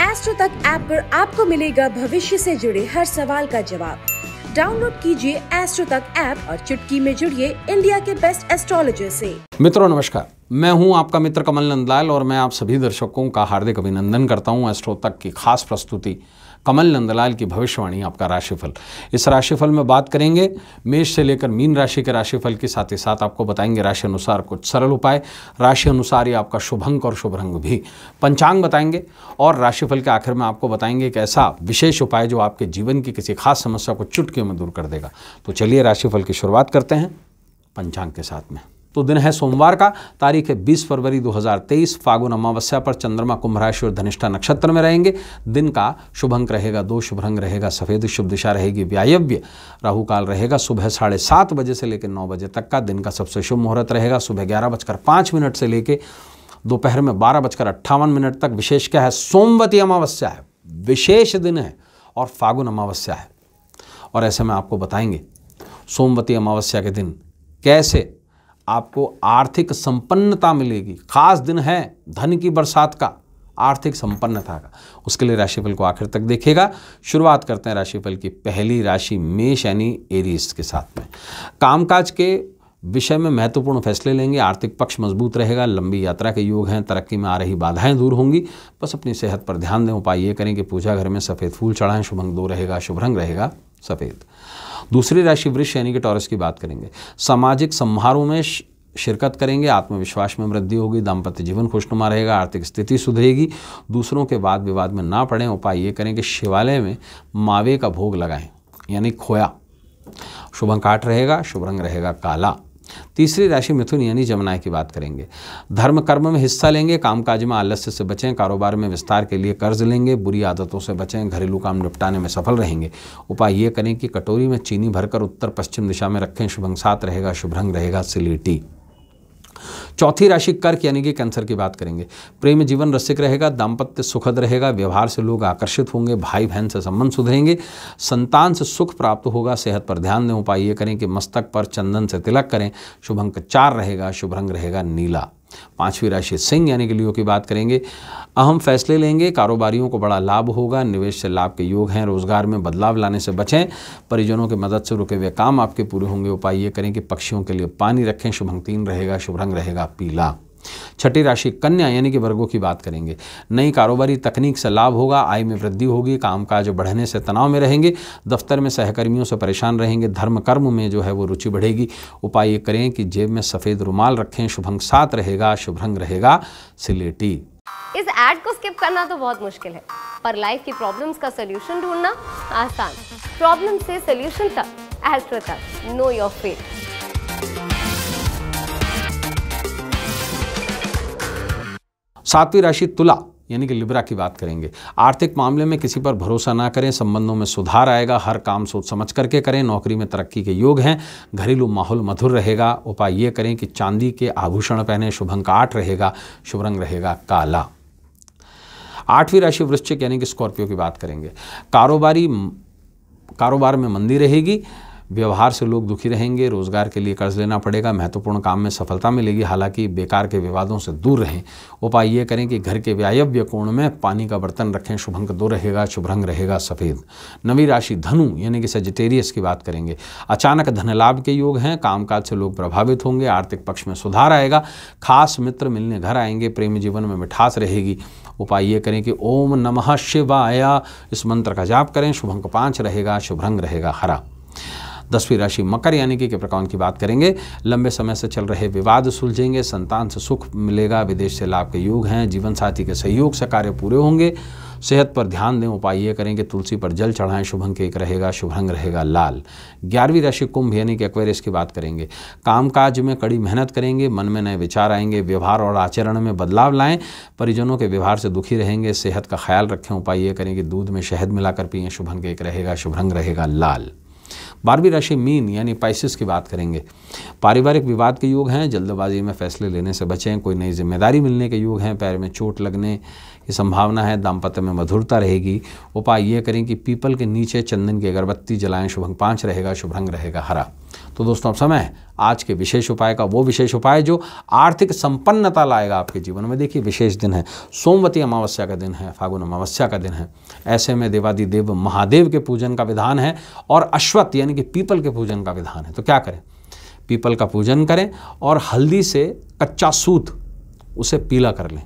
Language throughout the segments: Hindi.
एस्ट्रो तक ऐप पर आपको मिलेगा भविष्य से जुड़े हर सवाल का जवाब डाउनलोड कीजिए एस्ट्रो तक ऐप और चुटकी में जुड़िए इंडिया के बेस्ट एस्ट्रोलॉजर से मित्रों नमस्कार मैं हूं आपका मित्र कमल नंदलाल और मैं आप सभी दर्शकों का हार्दिक अभिनंदन करता हूं एस्ट्रो तक की खास प्रस्तुति कमल नंदलाल की भविष्यवाणी आपका राशिफल इस राशिफल में बात करेंगे मेष से लेकर मीन राशि के राशिफल के साथ ही साथ आपको बताएंगे राशि अनुसार कुछ सरल उपाय राशि अनुसार ही आपका शुभंक और शुभ रंग भी पंचांग बताएंगे और राशिफल के आखिर में आपको बताएंगे एक ऐसा विशेष उपाय जो आपके जीवन की किसी खास समस्या को चुटकी में दूर कर देगा तो चलिए राशिफल की शुरुआत करते हैं पंचांग के साथ में तो दिन है सोमवार का तारीख है 20 फरवरी 2023 फागुन अमावस्या पर चंद्रमा कुंभ राशि और धनिष्ठा नक्षत्र में रहेंगे दिन का शुभ अंक रहेगा दो शुभ रंग रहेगा सफ़ेद शुभ दिशा रहेगी व्यायव्य राहु काल रहेगा सुबह साढ़े सात बजे से लेकर नौ बजे तक का दिन का सबसे शुभ मुहूर्त रहेगा सुबह ग्यारह बजकर पाँच मिनट से लेकर दोपहर में बारह बजकर अट्ठावन मिनट तक विशेष क्या है सोमवती अमावस्या है विशेष दिन है और फागुन अमावस्या है और ऐसे में आपको बताएंगे सोमवती अमावस्या के दिन कैसे आपको आर्थिक संपन्नता मिलेगी खास दिन है धन की बरसात का आर्थिक संपन्नता का उसके लिए राशिफल को आखिर तक देखेगा शुरुआत करते हैं राशिफल की पहली राशि मेष यानी एरीज के साथ में कामकाज के विषय में महत्वपूर्ण फैसले लेंगे आर्थिक पक्ष मजबूत रहेगा लंबी यात्रा के योग हैं तरक्की में आ रही बाधाएं दूर होंगी बस अपनी सेहत पर ध्यान दें उपाय ये करें कि पूजा घर में सफ़ेद फूल चढ़ाएं शुभ दो रहेगा शुभ रंग रहेगा सफ़ेद दूसरी राशि वृक्ष यानी कि टॉरस की बात करेंगे सामाजिक समारोह में शिरकत करेंगे आत्मविश्वास में वृद्धि होगी दाम्पत्य जीवन खुशनुमा रहेगा आर्थिक स्थिति सुधरेगी दूसरों के वाद विवाद में ना पड़ें उपाय ये करें कि शिवालय में मावे का भोग लगाएं यानी खोया शुभंकाट रहेगा शुभ रंग रहेगा काला तीसरी राशि मिथुन यानी जमुना की बात करेंगे धर्म कर्म में हिस्सा लेंगे कामकाज में आलस्य से बचें कारोबार में विस्तार के लिए कर्ज लेंगे बुरी आदतों से बचें घरेलू काम निपटाने में सफल रहेंगे उपाय ये करें कि कटोरी में चीनी भरकर उत्तर पश्चिम दिशा में रखें शुभंग सात रहेगा शुभ रंग रहेगा सिलेटी चौथी राशि कर्क यानी कि कैंसर की बात करेंगे प्रेम जीवन रसिक रहेगा दाम्पत्य सुखद रहेगा व्यवहार से लोग आकर्षित होंगे भाई बहन से संबंध सुधरेंगे संतान से सुख प्राप्त होगा सेहत पर ध्यान दें उपाय ये करें कि मस्तक पर चंदन से तिलक करें शुभ अंक चार रहेगा शुभ रंग रहेगा नीला पांचवी राशि सिंह यानी कि लियो की बात करेंगे अहम फैसले लेंगे कारोबारियों को बड़ा लाभ होगा निवेश से लाभ के योग हैं रोजगार में बदलाव लाने से बचें परिजनों की मदद से रुके हुए काम आपके पूरे होंगे उपाय ये करें कि पक्षियों के लिए पानी रखें शुभंग तीन रहेगा शुभ रंग रहेगा पीला छठी राशि कन्या यानी कि वर्गों की बात करेंगे नई कारोबारी तकनीक से लाभ होगा आय में वृद्धि होगी कामकाज बढ़ने से तनाव में रहेंगे दफ्तर में सहकर्मियों से परेशान रहेंगे धर्म कर्म में जो है वो रुचि बढ़ेगी उपाय ये करें कि जेब में सफ़ेद रुमाल रखें शुभंग साथ रहेगा शुभ रहेगा सिलेटी इस एड को स्किप करना तो बहुत मुश्किल है पर लाइफ की प्रॉब्लम्स का सोल्यूशन ढूंढना आसान प्रॉब्लम से सोल्यूशन तक एस्ट्रो तक नो योर फेट सातवीं राशि तुला यानी कि लिब्रा की बात करेंगे आर्थिक मामले में किसी पर भरोसा ना करें संबंधों में सुधार आएगा हर काम सोच समझ करके करें नौकरी में तरक्की के योग हैं घरेलू माहौल मधुर रहेगा उपाय ये करें कि चांदी के आभूषण पहने शुभ अंक आठ रहेगा शुभ रंग रहेगा काला आठवीं राशि वृश्चिक यानी कि स्कॉर्पियो की बात करेंगे कारोबारी कारोबार में मंदी रहेगी व्यवहार से लोग दुखी रहेंगे रोजगार के लिए कर्ज लेना पड़ेगा महत्वपूर्ण काम में सफलता मिलेगी हालांकि बेकार के विवादों से दूर रहें उपाय ये करें कि घर के व्यायव्य कोण में पानी का बर्तन रखें शुभ अंक दो रहेगा शुभ रंग रहेगा सफ़ेद नवी राशि धनु यानी कि सेजिटेरियस की बात करेंगे अचानक धन लाभ के योग हैं कामकाज से लोग प्रभावित होंगे आर्थिक पक्ष में सुधार आएगा खास मित्र मिलने घर आएंगे प्रेम जीवन में मिठास रहेगी उपाय ये करें कि ओम नमः शिवाया इस मंत्र का जाप करें शुभ अंक पाँच रहेगा शुभ रंग रहेगा हरा दसवीं राशि मकर यानी कि कृपा की बात करेंगे लंबे समय से चल रहे विवाद सुलझेंगे संतान से सुख मिलेगा विदेश से लाभ के योग हैं जीवन साथी के सहयोग से कार्य पूरे होंगे सेहत पर ध्यान दें उपाय ये करेंगे तुलसी पर जल चढ़ाएं शुभ अंक एक रहेगा शुभ रंग रहेगा लाल ग्यारहवीं राशि कुंभ यानी कि एक्वेरियस की बात करेंगे कामकाज में कड़ी मेहनत करेंगे मन में नए विचार आएंगे व्यवहार और आचरण में बदलाव लाएं परिजनों के व्यवहार से दुखी रहेंगे सेहत का ख्याल रखें उपाय ये करेंगे दूध में शहद मिलाकर पिए शुभ अंक एक रहेगा शुभ रंग रहेगा लाल बारहवीं राशि मीन यानी पाइसिस की बात करेंगे पारिवारिक विवाद के योग हैं जल्दबाजी में फैसले लेने से बचें कोई नई जिम्मेदारी मिलने के योग हैं पैर में चोट लगने की संभावना है दाम्पत्य में मधुरता रहेगी उपाय ये करें कि पीपल के नीचे चंदन की अगरबत्ती जलाएं शुभंग पाँच रहेगा शुभ रंग रहेगा हरा तो दोस्तों अब समय आज के विशेष उपाय का वो विशेष उपाय जो आर्थिक संपन्नता लाएगा आपके जीवन में देखिए विशेष दिन है सोमवती अमावस्या का दिन है फागुन अमावस्या का दिन है ऐसे में देवादि देव महादेव के पूजन का विधान है और अश्वत्थ यानी कि पीपल के पूजन का विधान है तो क्या करें पीपल का पूजन करें और हल्दी से कच्चा सूत उसे पीला कर लें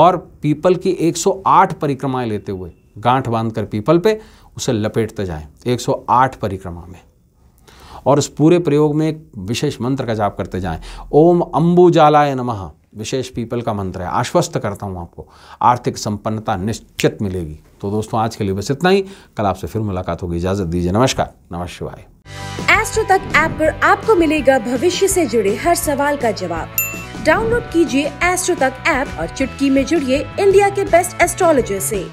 और पीपल की 108 परिक्रमाएं लेते हुए गांठ बांधकर पीपल पे उसे लपेटते जाएं 108 परिक्रमा में और उस पूरे प्रयोग में एक विशेष मंत्र का जाप करते जाएं ओम अम्बुजालाय नमः विशेष पीपल का मंत्र है आश्वस्त करता हूँ आपको आर्थिक संपन्नता निश्चित मिलेगी तो दोस्तों आज के लिए बस इतना ही कल आपसे फिर मुलाकात होगी इजाजत दीजिए नमस्कार नमः एस्ट्रो तक ऐप पर आपको मिलेगा भविष्य से जुड़े हर सवाल का जवाब डाउनलोड कीजिए एस्ट्रो तक ऐप और चुटकी में जुड़िए इंडिया के बेस्ट एस्ट्रोलॉजर से